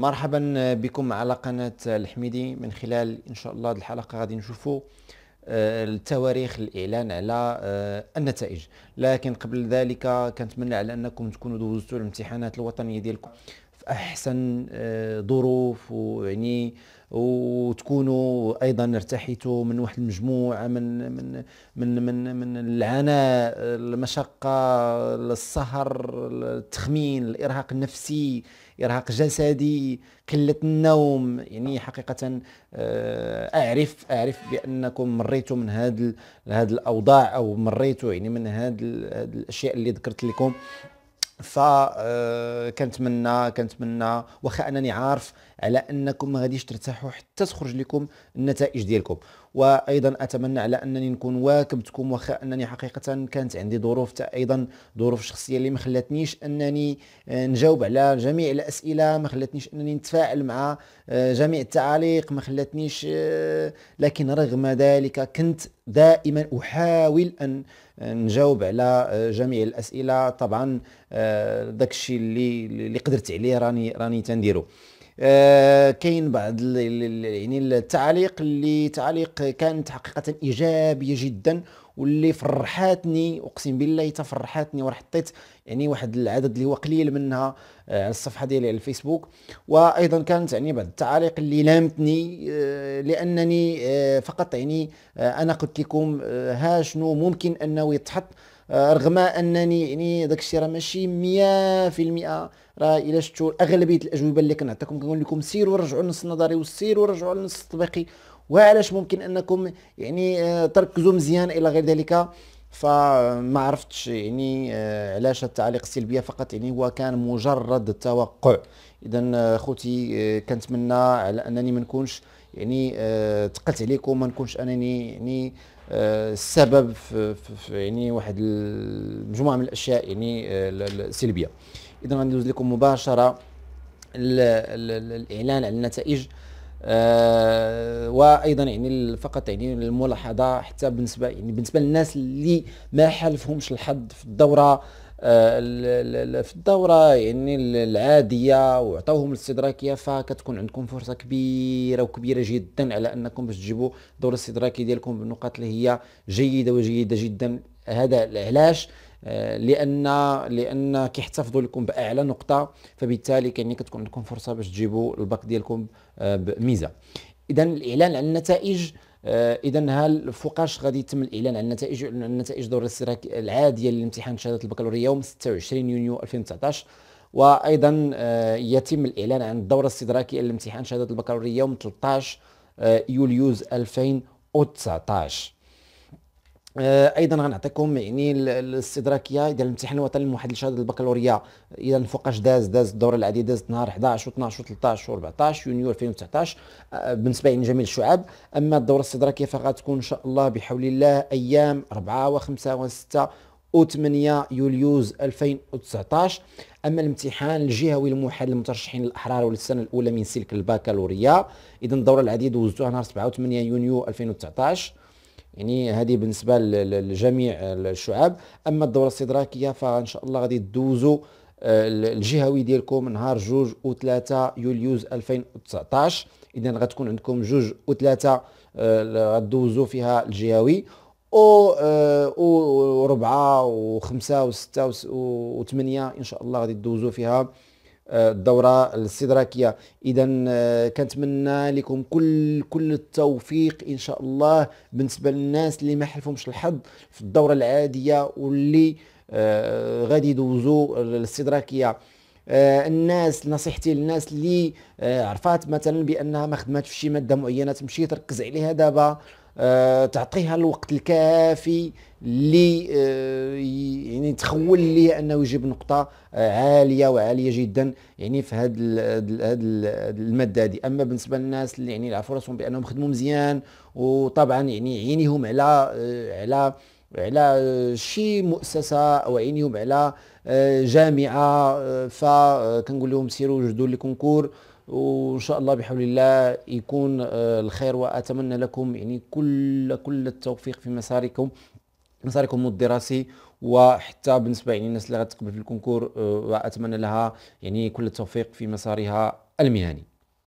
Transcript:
مرحبا بكم على قناة الحميدي من خلال إن شاء الله الحلقة غادي نشوفوا آه، التواريخ الإعلان على آه، النتائج لكن قبل ذلك كنتمنى على أنكم تكونوا دوزتوا الامتحانات الوطنية ديالكم احسن آه، ظروف ويعني وتكونوا ايضا ارتحيتوا من واحد المجموعه من من من من, من العناء المشقه السهر التخمين الارهاق النفسي ارهاق جسدي قله النوم يعني حقيقه آه، اعرف اعرف بانكم مريتوا من هذه هذه الاوضاع او مريتوا يعني من هذه الاشياء اللي ذكرت لكم فكنتمنى آه، كنتمنى واخا انني عارف على انكم ما غاديش ترتاحوا حتى تخرج لكم النتائج ديالكم وايضا اتمنى على انني نكون واكبتكم واخا انني حقيقه كانت عندي ظروف ايضا ظروف شخصيه اللي ما خلاتنيش انني آه، نجاوب على جميع الاسئله ما خلاتنيش انني نتفاعل مع آه، جميع التعاليق ما خلاتنيش لكن رغم ذلك كنت دائما احاول ان نجاوب على آه، جميع الاسئله طبعا آه، داك الشيء اللي اللي قدرت عليه راني راني تنديرو آه، كاين بعض يعني التعليق اللي تعليق كانت حقيقه ايجابيه جدا واللي فرحاتني اقسم بالله تفرحاتني وحطيت يعني واحد العدد اللي هو قليل منها آه، على الصفحه ديالي على الفيسبوك وايضا كانت يعني بعض التعاليق اللي لامتني آه، لانني آه، فقط يعني انا قلت لكم ها شنو ممكن انه يتحط رغم انني يعني داك الشيء راه ماشي 100% راه الا شفتوا اغلبيه الاجوبه اللي كنعطيكم كنقول لكم سيروا رجعوا للنص النظري وسيروا رجعوا للنص التطبيقي وعلاش ممكن انكم يعني آه، تركزوا مزيان الى غير ذلك فما عرفتش يعني آه، علاش التعليق السلبيه فقط يعني هو كان مجرد التوقع اذا آه، خوتي كنتمنى على انني ما نكونش يعني ثقلت عليكم ما نكونش انني يعني السبب في يعني واحد مجموعه من الاشياء يعني السلبيه اذا غندوز لكم مباشره الاعلان على النتائج آه، وايضا يعني فقط يعني الملاحظه حتى بالنسبه يعني بالنسبه للناس اللي ما حالفهمش الحظ في الدوره آه، في الدوره يعني العاديه وعطاوهم الاستدراكيه فكتكون عندكم فرصه كبيره وكبيره جدا على انكم باش تجيبوا الدوره الاستدراكيه ديالكم بالنقاط اللي هي جيده وجيده جدا هذا علاش آه، لان لان كيحتفظوا لكم باعلى نقطه فبالتالي كاين كتكون عندكم فرصه باش تجيبوا الباك ديالكم آه، بميزه اذا الاعلان عن النتائج آه، اذا هل فوقاش غادي يتم الاعلان عن النتائج النتائج دور الاستراك العاديه للامتحان شهاده البكالوريا يوم 26 يونيو 2019 وايضا يتم الاعلان عن الدوره الاستدراكيه لامتحان شهاده البكالوريا يوم 13 يوليوز 2019 آه، ايضا غنعطيكم يعني الاستدراكيه ديال الامتحان الوطني الموحد لشهاده البكالوريا اذا فوقاش داز داز الدور العادي داز نهار 11 و12 و13 و14 يونيو 2019 آه، بالنسبه يعني لجميع الشعاب اما الدوره الاستدراكيه فغتكون ان شاء الله بحول الله ايام 4 و5 و6 و 8 يوليوز 2019 اما الامتحان الجهوي الموحد للمترشحين الاحرار وللسنه الاولى من سلك البكالوريا اذا الدوره العاديه دوزتوها نهار 7 و 8 يونيو 2019 يعني هذه بالنسبه لجميع الشعاب اما الدوره الاستدراكيه فان شاء الله غادي تدوزوا آه، الجهوي ديالكم نهار 2 و3 يوليوز 2019 اذا غتكون عندكم 2 و3 غدوزوا فيها الجهوي و آه، و وربعه وخمسه وسته وثمانيه ان شاء الله غادي تدوزوا فيها الدوره الاستدراكيه اذا آه، كنتمنى لكم كل كل التوفيق ان شاء الله بالنسبه للناس اللي ما حلفهمش الحظ في الدوره العاديه واللي آه، غادي يدوزوا الاستدراكيه آه، الناس نصيحتي للناس اللي عرفات مثلا بانها ما خدمات في شي ماده معينه تمشي تركز عليها دابا تعطيها الوقت الكافي اللي تخول لي انه يجيب نقطه آه، عاليه وعاليه جدا يعني في هذا الماده هذه اما بالنسبه للناس اللي يعني عرفوا راسهم بانهم خدموا مزيان وطبعا يعني عينيهم آه، على على على آه، شي مؤسسه او عينيهم على جامعه فكنقول لهم سيروا جدوا الكونكور وان شاء الله بحول الله يكون الخير واتمنى لكم يعني كل كل التوفيق في مساركم مساركم المود الدراسي وحتى بالنسبه يعني الناس اللي غتقبل في الكونكور آه، واتمنى لها يعني كل التوفيق في مسارها المهني